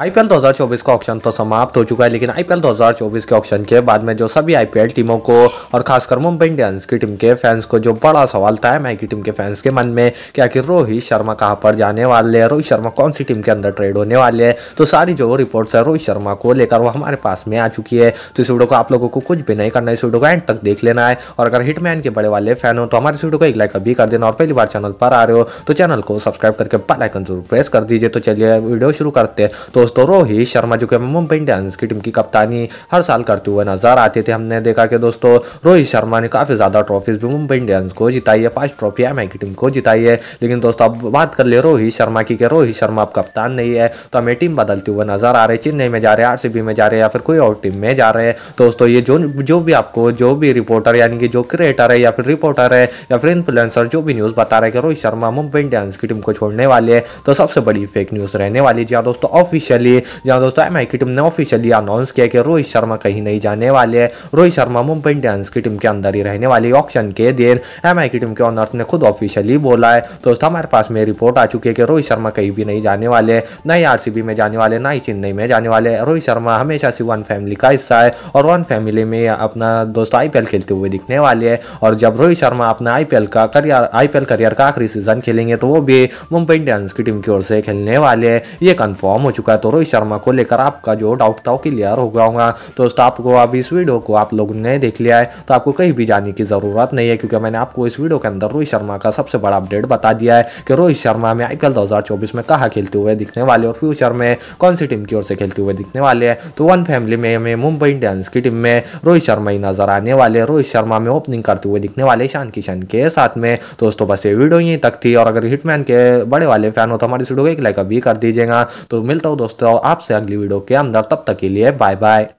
IPL 2024 का auction तो समाप्त हो चुका है लेकिन आईपीएल 2024 के ऑक्शन के बाद में जो सभी आईपीएल टीमों को और खासकर मुंबई इंडियंस की टीम के फैंस को जो बड़ा सवाल था एम की टीम के फैंस के मन में कि आखिर रोहित शर्मा कहाँ पर जाने वाले हैं रोहित शर्मा कौन सी टीम के अंदर ट्रेड होने वाले हैं तो सारी जो रिपोर्ट्स है रोहित शर्मा को लेकर वो हमारे पास में आ चुकी है तो इस वीडियो को आप लोगों को कुछ भी नहीं करना है इस वीडियो को एंड तक देख लेना है और अगर हिटमैन के बड़े वाले फैन हो तो हमारे वीडियो को एक लाइक अभी कर देना और पहली बार चैनल पर आ रहे हो तो चैनल को सब्सक्राइब करके बेलाइकन आइकन जरूर प्रेस कर दीजिए तो चलिए वीडियो शुरू करते हैं तो दोस्तों रोहित शर्मा जो कि मुंबई इंडियंस की टीम की कप्तानी हर साल करते हुए नजर आते थे हमने देखा कि दोस्तों रोहित शर्मा ने काफ़ी ज़्यादा ट्रॉफीज भी मुंबई इंडियंस को जिताई है पांच ट्रॉफी एम की टीम को जिताई है लेकिन दोस्तों अब बात कर ले रोहित शर्मा की रोहित शर्मा अब कप्तान नहीं है तो हमें टीम बदलते हुए नजर आ रहे चेन्नई में जा रहे हैं आरसीबी में जा रहे हैं या फिर कोई और टीम में जा रहे हैं दोस्तों ये जो जो भी आपको जो भी रिपोर्टर यानी कि जो क्रिएटर है या फिर रिपोर्टर है या फिर इन्फ्लुएंसर जो भी न्यूज़ बता रहे हैं कि रोहित शर्मा मुंबई इंडियंस की टीम को छोड़ने वाले हैं तो सबसे बड़ी फेक न्यूज़ रहने वाली जी हाँ दोस्तों ऑफिस ऑफिशियली जहां दोस्तों एम की टीम ने ऑफिशियली अनाउंस किया कि रोहित शर्मा कहीं नहीं जाने वाले हैं रोहित शर्मा मुंबई इंडियंस की टीम के अंदर ही रहने वाली ऑक्शन के दिन एम की टीम के ऑनर्स ने खुद ऑफिशियली बोला है दोस्तों हमारे पास में रिपोर्ट आ चुकी है कि रोहित शर्मा कहीं भी नहीं जाने वाले ना ही आर में जाने वाले ना ही चेन्नई में जाने वाले रोहित शर्मा हमेशा से वन फैमिली का हिस्सा है और वन फैमिली में अपना दोस्तों आई खेलते हुए दिखने वाले है और जब रोहित शर्मा अपना आई का करियर आई करियर का आखिरी सीजन खेलेंगे तो वो भी मुंबई इंडियंस की टीम की ओर से खेलने वाले ये कन्फर्म हो चुका है तो रोहित शर्मा को लेकर आपका जो डाउट था वो क्लियर हो गया होगा तो दोस्तों आपको अब इस वीडियो को आप लोगों ने देख लिया है तो आपको कहीं भी जाने की ज़रूरत नहीं है क्योंकि मैंने आपको इस वीडियो के अंदर रोहित शर्मा का सबसे बड़ा अपडेट बता दिया है कि रोहित शर्मा में आईपीएल 2024 में कहा खेलते हुए दिखने वाले और फ्यूचर में कौन सी टीम की ओर से खेलते हुए दिखने वाले हैं तो वन फैमिली में हमें मुंबई इंडियंस की टीम में रोहित शर्मा ही नजर आने वाले रोहित शर्मा में ओपनिंग करते हुए दिखने वाले ईशान किशन के साथ में दोस्तों बस ये वीडियो यहीं तक थी और अगर हिटमैन के बड़े वाले फैन हो तो हमारे वीडियो को एक लाइक अभी कर दीजिएगा तो मिलता हूँ दोस्तों आपसे अगली वीडियो के अंदर तब तक के लिए बाय बाय